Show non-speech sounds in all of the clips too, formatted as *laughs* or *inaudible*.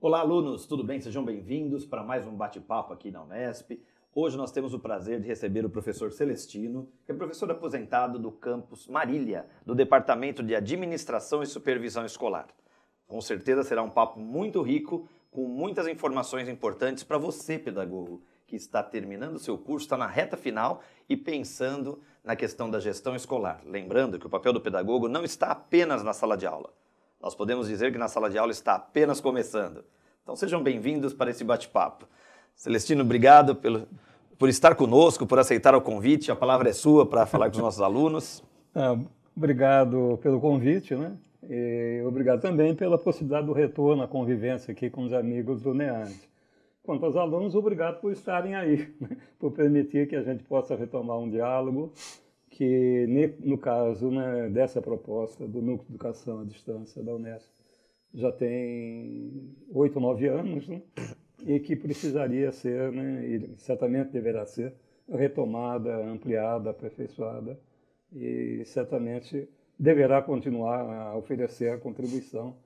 Olá, alunos, tudo bem? Sejam bem-vindos para mais um bate-papo aqui na Unesp. Hoje nós temos o prazer de receber o professor Celestino, que é professor aposentado do campus Marília, do Departamento de Administração e Supervisão Escolar. Com certeza será um papo muito rico, com muitas informações importantes para você, pedagogo, que está terminando o seu curso, está na reta final e pensando na questão da gestão escolar. Lembrando que o papel do pedagogo não está apenas na sala de aula. Nós podemos dizer que na sala de aula está apenas começando. Então sejam bem-vindos para esse bate-papo. Celestino, obrigado pelo, por estar conosco, por aceitar o convite. A palavra é sua para falar com os nossos alunos. *laughs* É, obrigado pelo convite, né? E obrigado também pela possibilidade do retorno à convivência aqui com os amigos do NEAND. Quanto aos alunos, obrigado por estarem aí, né? *laughs* por permitir que a gente possa retomar um diálogo que, no caso né, dessa proposta do Núcleo de Educação à Distância da Unesco, já tem oito, nove anos, né? e que precisaria ser, né, e certamente deverá ser, retomada, ampliada, aperfeiçoada e certamente deverá continuar a oferecer a contribuição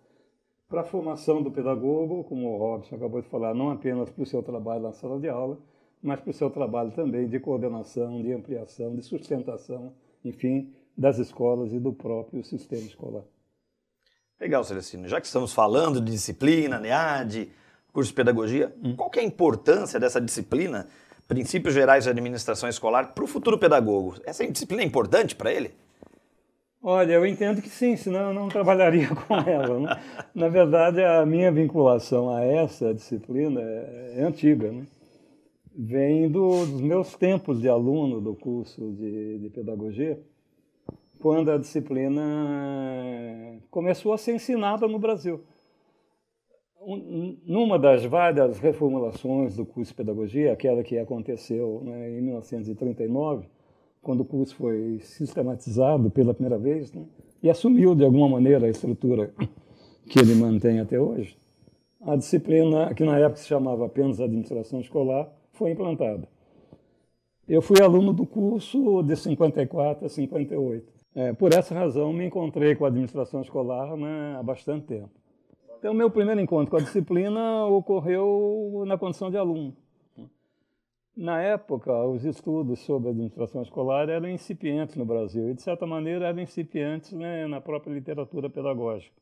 para a formação do pedagogo, como o Robson acabou de falar, não apenas para o seu trabalho na sala de aula, mas para o seu trabalho também de coordenação, de ampliação, de sustentação, enfim, das escolas e do próprio sistema escolar. Legal, Celestino. Já que estamos falando de disciplina, NEAD, né, curso de pedagogia. Hum. Qual que é a importância dessa disciplina, princípios gerais de administração escolar, para o futuro pedagogo? Essa disciplina é importante para ele? Olha, eu entendo que sim, senão eu não trabalharia *laughs* com ela. Né? Na verdade, a minha vinculação a essa disciplina é, antiga. Né? Vem do, dos meus tempos de aluno do curso de, de, pedagogia, quando a disciplina começou a ser ensinada no Brasil numa das várias reformulações do curso de pedagogia, aquela que aconteceu né, em 1939, quando o curso foi sistematizado pela primeira vez, né, e assumiu de alguma maneira a estrutura que ele mantém até hoje, a disciplina que na época se chamava apenas administração escolar foi implantada. Eu fui aluno do curso de 54 a 58. É, por essa razão, me encontrei com a administração escolar né, há bastante tempo. Então, meu primeiro encontro com a disciplina ocorreu na condição de aluno. Na época, os estudos sobre administração escolar eram incipientes no Brasil e, de certa maneira, eram incipientes né, na própria literatura pedagógica.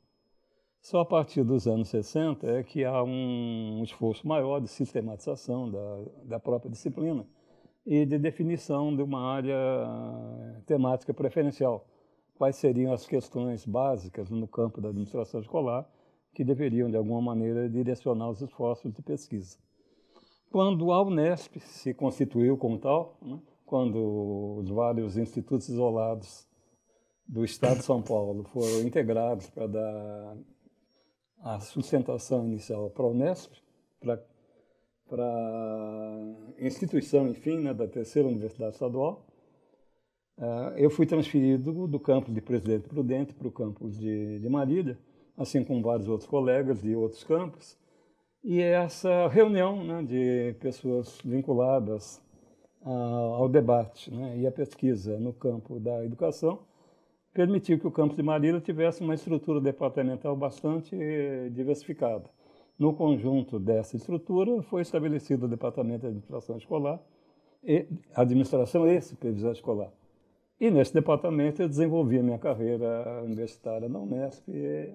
Só a partir dos anos 60 é que há um esforço maior de sistematização da, da própria disciplina e de definição de uma área eh, temática preferencial. Quais seriam as questões básicas no campo da administração escolar que deveriam, de alguma maneira, direcionar os esforços de pesquisa. Quando a Unesp se constituiu como tal, né, quando os vários institutos isolados do Estado de São Paulo foram integrados para dar a sustentação inicial para a Unesp, para, para a instituição, enfim, né, da terceira universidade estadual, eh, eu fui transferido do campus de Presidente Prudente para o campus de, de Marília, assim como vários outros colegas de outros campos. E é essa reunião né, de pessoas vinculadas ao debate né, e à pesquisa no campo da educação permitiu que o campus de Marília tivesse uma estrutura departamental bastante eh, diversificada. No conjunto dessa estrutura foi estabelecido o Departamento de Administração Escolar, e Administração e Supervisão Escolar e nesse departamento eu desenvolvi a minha carreira universitária na Unesp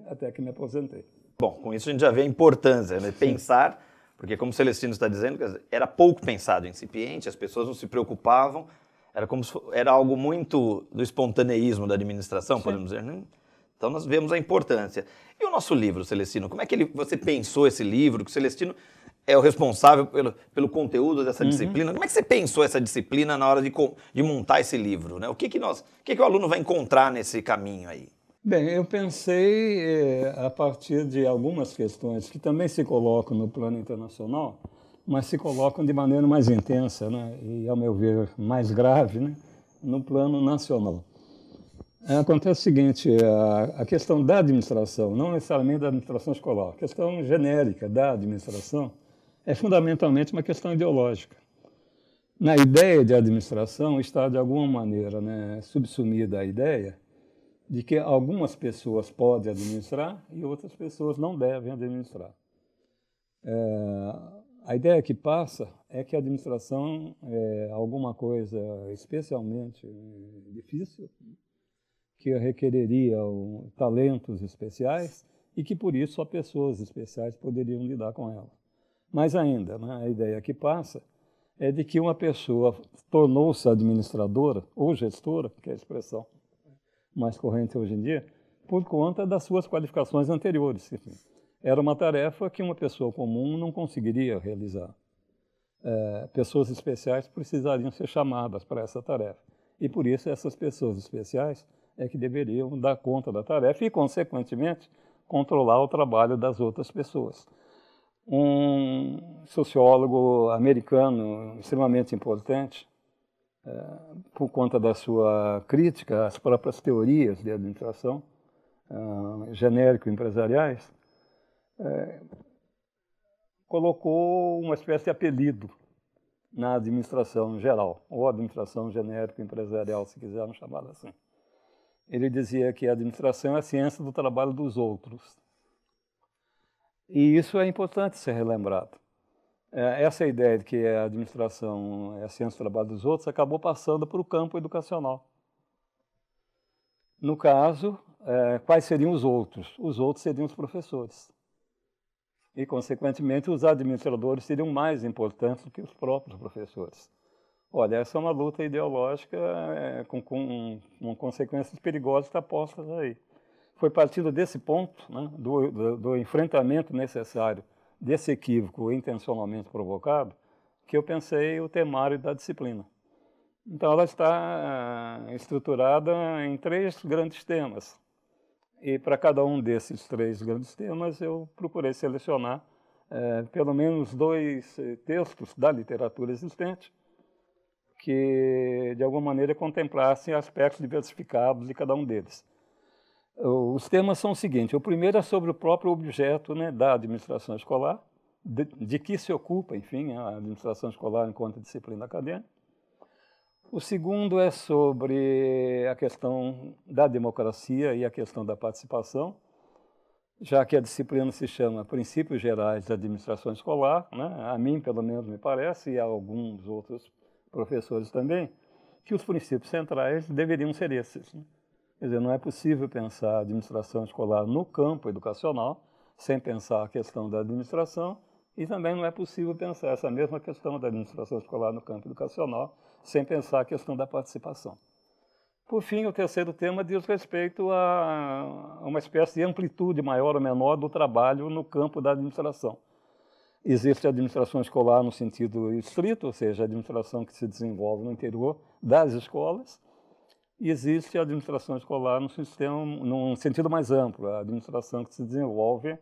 até que me aposentei. Bom, com isso a gente já vê a importância, né? pensar, porque como o Celestino está dizendo, era pouco pensado, incipiente, as pessoas não se preocupavam, era como se, era algo muito do espontaneísmo da administração, Sim. podemos dizer, né? Então nós vemos a importância. E o nosso livro, Celestino, como é que ele, você pensou esse livro? Que o Celestino é o responsável pelo, pelo conteúdo dessa uhum. disciplina. Como é que você pensou essa disciplina na hora de, de montar esse livro? Né? O que, que, nós, o, que, que o aluno vai encontrar nesse caminho aí? Bem, eu pensei eh, a partir de algumas questões que também se colocam no plano internacional, mas se colocam de maneira mais intensa, né? e, ao meu ver, mais grave, né? no plano nacional. Eh, acontece o seguinte: a, a questão da administração, não necessariamente da administração escolar, questão genérica da administração, é fundamentalmente uma questão ideológica. Na ideia de administração está, de alguma maneira, né, subsumida a ideia de que algumas pessoas podem administrar e outras pessoas não devem administrar. É, a ideia que passa é que a administração é alguma coisa especialmente difícil, que requereria talentos especiais e que, por isso, só pessoas especiais poderiam lidar com ela. Mais ainda, né, a ideia que passa é de que uma pessoa tornou-se administradora ou gestora, que é a expressão mais corrente hoje em dia, por conta das suas qualificações anteriores. Era uma tarefa que uma pessoa comum não conseguiria realizar. É, pessoas especiais precisariam ser chamadas para essa tarefa. E por isso essas pessoas especiais é que deveriam dar conta da tarefa e, consequentemente, controlar o trabalho das outras pessoas um sociólogo americano extremamente importante, eh, por conta da sua crítica às próprias teorias de administração, eh, genérico-empresariais, eh, colocou uma espécie de apelido na administração geral, ou administração genérico-empresarial, se quisermos chamar assim. Ele dizia que a administração é a ciência do trabalho dos outros. E isso é importante ser relembrado. É, essa ideia de que a administração é a ciência do trabalho dos outros acabou passando para o campo educacional. No caso, é, quais seriam os outros? Os outros seriam os professores. E, consequentemente, os administradores seriam mais importantes do que os próprios professores. Olha, essa é uma luta ideológica é, com, com, com consequências perigosas que está aí foi partindo desse ponto, né, do, do, do, enfrentamento necessário desse equívoco intencionalmente provocado, que eu pensei o temário da disciplina. Então, ela está eh, estruturada em três grandes temas. E para cada um desses três grandes temas, eu procurei selecionar é, pelo menos dois eh, textos da literatura existente que, de alguma maneira, contemplassem aspectos diversificados de cada um deles. Os temas são os seguintes: o primeiro é sobre o próprio objeto né, da administração escolar, de, de, que se ocupa, enfim, a administração escolar enquanto disciplina acadêmica. O segundo é sobre a questão da democracia e a questão da participação, já que a disciplina se chama Princípios Gerais da Administração Escolar, né, a mim, pelo menos, me parece, e a alguns outros professores também, que os princípios centrais deveriam ser esses. Né? Quer dizer, não é possível pensar a administração escolar no campo educacional sem pensar a questão da administração e também não é possível pensar essa mesma questão da administração escolar no campo educacional sem pensar a questão da participação. Por fim, o terceiro tema diz respeito a uma espécie de amplitude maior ou menor do trabalho no campo da administração. Existe a administração escolar no sentido estrito, ou seja, a administração que se desenvolve no interior das escolas, e existe a administração escolar no sistema, num sentido mais amplo, a administração que se desenvolve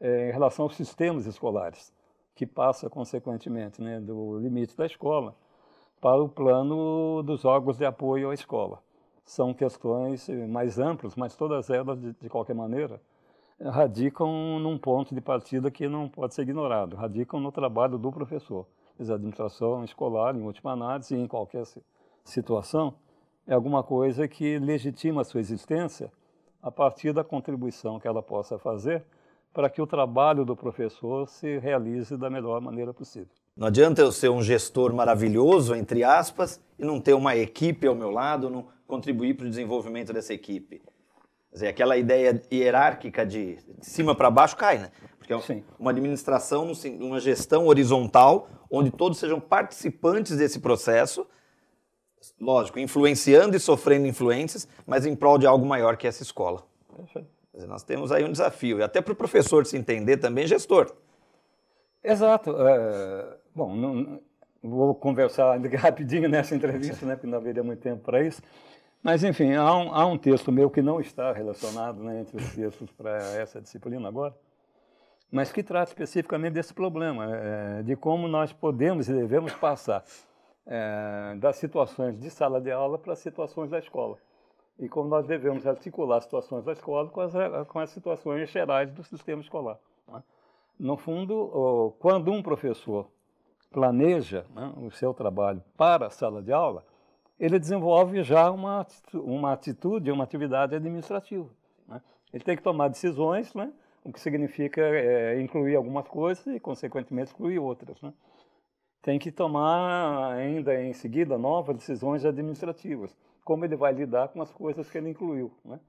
é, em relação aos sistemas escolares, que passa, consequentemente, né, do limite da escola para o plano dos órgãos de apoio à escola. São questões eh, mais amplas, mas todas elas, de, de qualquer maneira, radicam num ponto de partida que não pode ser ignorado, radicam no trabalho do professor, a administração escolar, em última análise, em qualquer situação, é alguma coisa que legitima a sua existência a partir da contribuição que ela possa fazer para que o trabalho do professor se realize da melhor maneira possível. Não adianta eu ser um gestor maravilhoso, entre aspas, e não ter uma equipe ao meu lado, não contribuir para o desenvolvimento dessa equipe. Quer dizer, aquela ideia hierárquica de, de cima para baixo cai, né? Porque é uma administração, uma gestão horizontal, onde todos sejam participantes desse processo lógico, influenciando e sofrendo influências, mas em prol de algo maior que essa escola. Perfeito. nós temos aí um desafio, e até para o professor se entender também, gestor. Exato. É, bom, não, vou conversar *laughs* rapidinho nessa entrevista, né, porque não haveria muito tempo para isso. Mas, enfim, há um, há um, texto meu que não está relacionado né, entre os textos para essa disciplina agora, mas que trata especificamente desse problema, é, de como nós podemos e devemos passar é, das situações de sala de aula para as situações da escola. E como nós devemos articular situações da escola com as, com as situações gerais do sistema escolar. Né? No fundo, quando um professor planeja né, o seu trabalho para a sala de aula, ele desenvolve já uma, uma atitude, uma atividade administrativa. Né? Ele tem que tomar decisões, né? o que significa é, incluir algumas coisas e, consequentemente, excluir outras. Né? tem que tomar ainda em seguida novas decisões administrativas. Como ele vai lidar com as coisas que ele incluiu, né?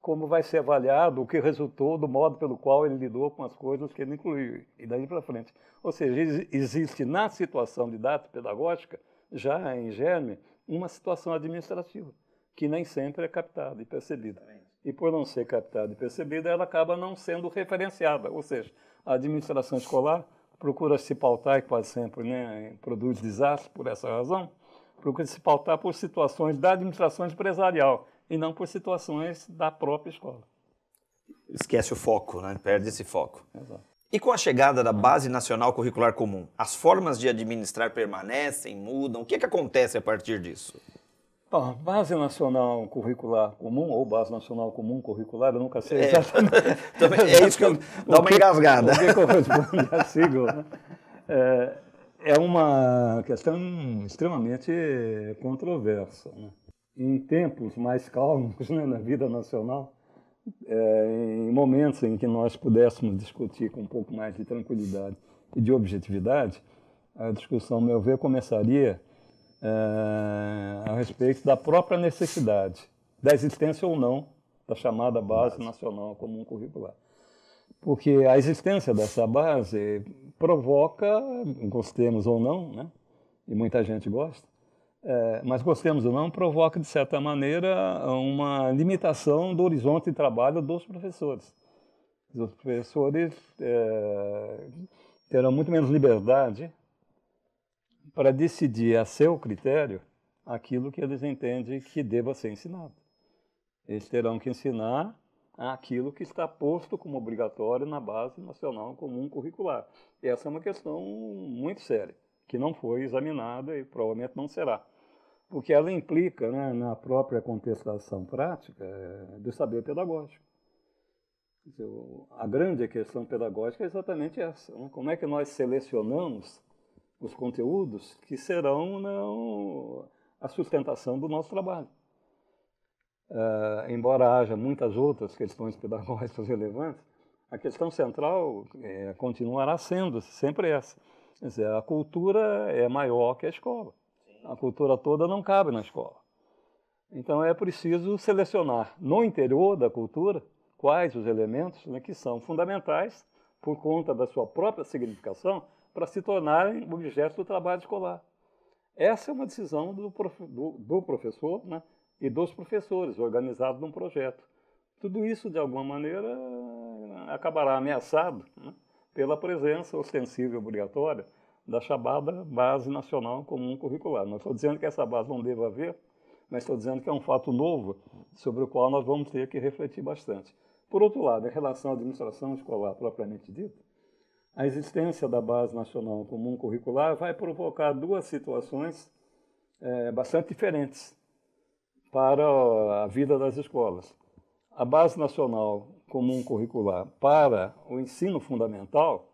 Como vai ser avaliado o que resultou do modo pelo qual ele lidou com as coisas que ele incluiu e daí para frente. Ou seja, existe na situação didática pedagógica já em germe uma situação administrativa que nem sempre é captada e percebida. E por não ser captada e percebida, ela acaba não sendo referenciada. Ou seja, a administração escolar procura se pautar, e quase sempre né, produz desastre por essa razão, procura se pautar por situações da administração empresarial e não por situações da própria escola. Esquece o foco, né? perde esse foco. Exato. E com a chegada da Base Nacional Curricular Comum, as formas de administrar permanecem, mudam? O que, é que acontece a partir disso? Bom, base nacional curricular comum, ou base nacional comum curricular, eu nunca sei é. exatamente. É, *laughs* também, é isso que eu, *laughs* dou uma engasgada. O que corresponde à sigla. Né? É, é uma questão extremamente controversa. Né? Em tempos mais calmos *laughs* né, na vida nacional, é, em momentos em que nós pudéssemos discutir com um pouco mais de tranquilidade e de objetividade, a discussão, ao meu ver, começaria é, a respeito da própria necessidade, da existência ou não da chamada base nacional comum curricular. Porque a existência dessa base provoca, gostemos ou não, né? e muita gente gosta, é, mas gostemos ou não, provoca, de certa maneira, uma limitação do horizonte de trabalho dos professores. Os professores é, terão muito menos liberdade para decidir a seu critério aquilo que eles entendem que deva ser ensinado. Eles terão que ensinar aquilo que está posto como obrigatório na base nacional comum curricular. essa é uma questão muito séria, que não foi examinada e provavelmente não será, porque ela implica né, na própria contestação prática eh, do saber pedagógico. A grande questão pedagógica é exatamente essa: né? como é que nós selecionamos os conteúdos que serão não, né, a sustentação do nosso trabalho. Uh, embora haja muitas outras questões pedagógicas *laughs* relevantes, a questão central é, continuará sendo sempre essa. Quer dizer, a cultura é maior que a escola. A cultura toda não cabe na escola. Então é preciso selecionar no interior da cultura quais os elementos né, que são fundamentais por conta da sua própria significação para se tornarem objeto do trabalho escolar. Essa é uma decisão do, prof, do, do professor né, e dos professores, organizado num projeto. Tudo isso, de alguma maneira, acabará ameaçado né, pela presença ostensiva e obrigatória da chamada Base Nacional Comum Curricular. Não estou dizendo que essa base não deva haver, mas estou dizendo que é um fato novo sobre o qual nós vamos ter que refletir bastante. Por outro lado, em relação à administração escolar propriamente dita, a existência da Base Nacional Comum Curricular vai provocar duas situações é, bastante diferentes para a vida das escolas. A Base Nacional Comum Curricular para o ensino fundamental,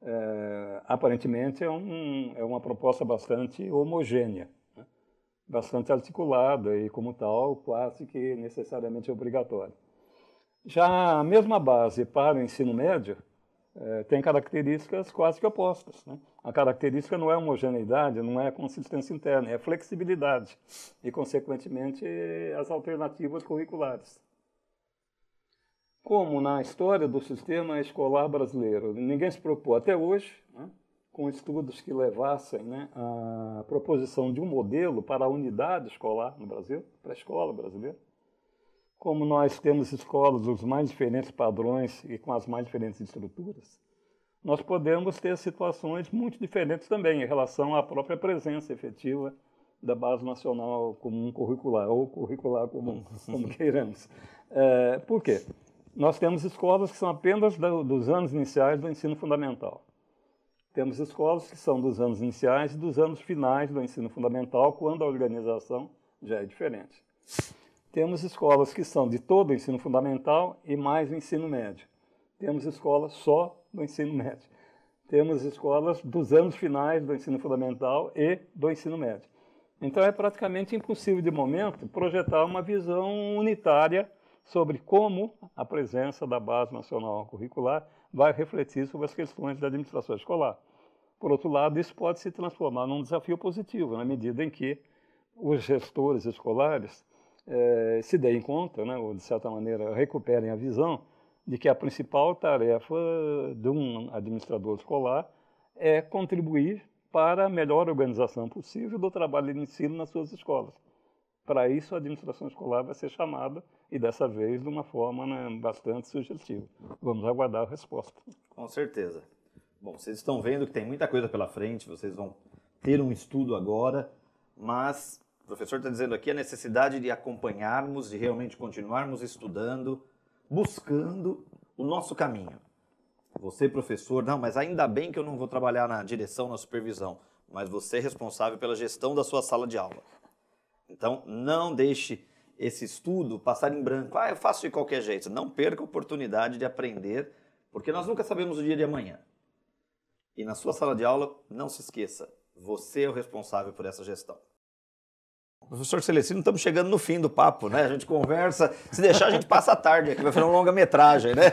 é, aparentemente, é, um, é uma proposta bastante homogênea né? bastante articulada e, como tal, quase que necessariamente obrigatória. Já a mesma base para o ensino médio é, tem características quase que opostas. Né? A característica não é homogeneidade, não é consistência interna, é flexibilidade e, consequentemente, as alternativas curriculares. Como na história do sistema escolar brasileiro, ninguém se preocupou até hoje né, com estudos que levassem né, a proposição de um modelo para a unidade escolar no Brasil, para a escola brasileira como nós temos escolas dos mais diferentes padrões e com as mais diferentes estruturas, nós podemos ter situações muito diferentes também em relação à própria presença efetiva da Base Nacional Comum Curricular, ou curricular comum, *laughs* como queiramos. É, por quê? Nós temos escolas que são apenas do, dos anos iniciais do ensino fundamental. Temos escolas que são dos anos iniciais e dos anos finais do ensino fundamental, quando a organização já é diferente. Temos escolas que são de todo o ensino fundamental e mais o ensino médio. Temos escolas só do ensino médio. Temos escolas dos anos finais do ensino fundamental e do ensino médio. Então é praticamente impossível de momento projetar uma visão unitária sobre como a presença da base nacional curricular vai refletir sobre as questões da administração escolar. Por outro lado, isso pode se transformar num desafio positivo, na medida em que os gestores escolares eh, se deem conta, né, ou de certa maneira recuperem a visão, de que a principal tarefa de um administrador escolar é contribuir para a melhor organização possível do trabalho de ensino nas suas escolas. Para isso, a administração escolar vai ser chamada, e dessa vez de uma forma né, bastante sugestiva. Vamos aguardar a resposta. Com certeza. Bom, vocês estão vendo que tem muita coisa pela frente, vocês vão ter um estudo agora, mas o professor está dizendo aqui a necessidade de acompanharmos, de realmente continuarmos estudando, buscando o nosso caminho. Você, professor, não, mas ainda bem que eu não vou trabalhar na direção, na supervisão, mas você é responsável pela gestão da sua sala de aula. Então, não deixe esse estudo passar em branco. Ah, eu faço de qualquer jeito. Não perca a oportunidade de aprender, porque nós nunca sabemos o dia de amanhã. E na sua sala de aula, não se esqueça, você é o responsável por essa gestão. Professor Celestino, estamos chegando no fim do papo, né? A gente conversa, se deixar a gente passa a tarde aqui, vai fazer uma longa-metragem, né?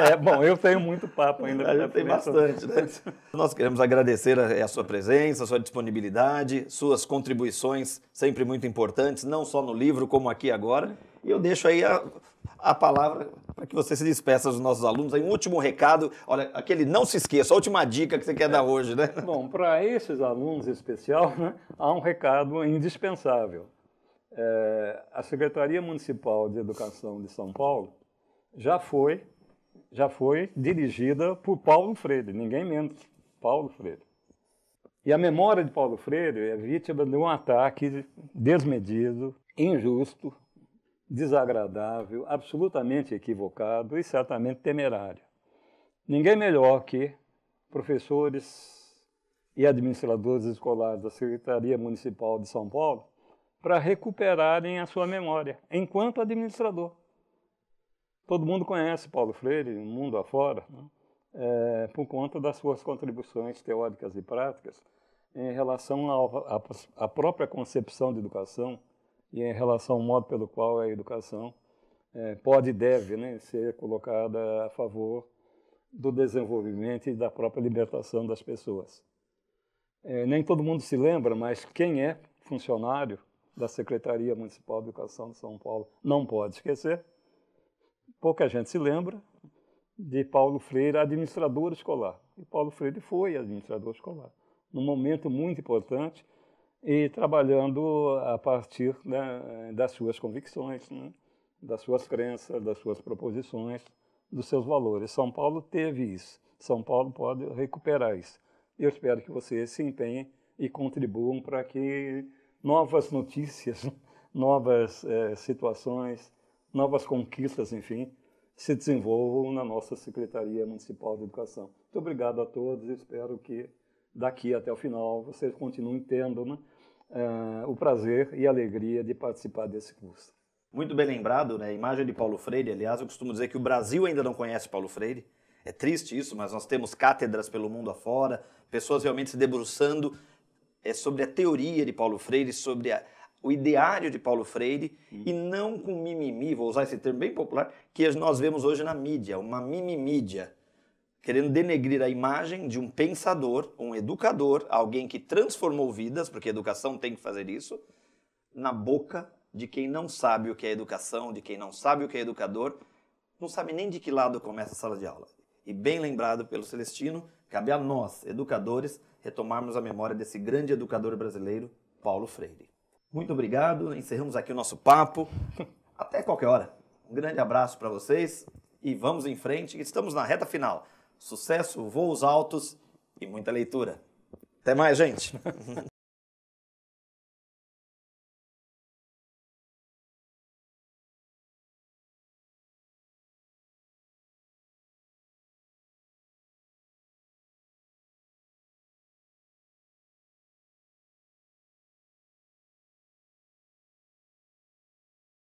É, é bom, eu tenho muito papo ainda. já tem bastante, né? Nós queremos agradecer a, a, sua presença, a sua disponibilidade, suas contribuições sempre muito importantes, não só no livro, como aqui agora. E eu deixo aí a, a palavra para que você se despeça dos nossos alunos. Aí um último recado, olha, aquele não se esqueça, a última dica que você quer é. dar hoje, né? Bom, para esses alunos em especial, né, há um recado indispensável. É, a Secretaria Municipal de Educação de São Paulo já foi, já foi dirigida por Paulo Freire, ninguém menos, Paulo Freire. E a memória de Paulo Freire é vítima de um ataque desmedido, injusto, desagradável, absolutamente equivocado e certamente temerário. Ninguém melhor que professores e administradores escolares da Secretaria Municipal de São Paulo para recuperarem a sua memória enquanto administrador. Todo mundo conhece Paulo Freire, mundo afora, né? é, por conta das suas contribuições teóricas e práticas em relação à própria concepção de educação e em relação ao modo pelo qual é a educação é, pode e deve né, ser colocada a favor do desenvolvimento e da própria libertação das pessoas. É, nem todo mundo se lembra, mas quem é funcionário da Secretaria Municipal de Educação de São Paulo não pode esquecer. Pouca gente se lembra de Paulo Freire, administrador escolar. E Paulo Freire foi administrador escolar, num momento muito importante e trabalhando a partir né, das suas convicções, né, das suas crenças, das suas proposições, dos seus valores. São Paulo teve isso. São Paulo pode recuperar isso. Eu espero que vocês se empenhem e contribuam para que novas notícias, *laughs* novas eh, situações, novas conquistas, enfim, se desenvolvam na nossa Secretaria Municipal de Educação. Muito obrigado a todos. Espero que daqui até o final vocês continuem tendo, né? uh, o prazer e a alegria de participar desse curso. Muito bem lembrado, né? A imagem de Paulo Freire, aliás, eu costumo dizer que o Brasil ainda não conhece Paulo Freire. É triste isso, mas nós temos cátedras pelo mundo afora, pessoas realmente se debruçando é, sobre a teoria de Paulo Freire, sobre a, o ideário de Paulo Freire, hum. e não com mimimi, vou usar esse termo bem popular, que nós vemos hoje na mídia, uma mimimídia querendo denegrir a imagem de um pensador, um educador, alguém que transformou vidas, porque educação tem que fazer isso, na boca de quem não sabe o que é educação, de quem não sabe o que é educador, não sabe nem de que lado começa a sala de aula. E bem lembrado pelo Celestino, cabe a nós, educadores, retomarmos a memória desse grande educador brasileiro, Paulo Freire. Muito obrigado, encerramos aqui o nosso papo. Até qualquer hora. Um grande abraço para vocês e vamos em frente, estamos na reta final sucesso, voos altos e muita leitura. Até mais, gente! *laughs*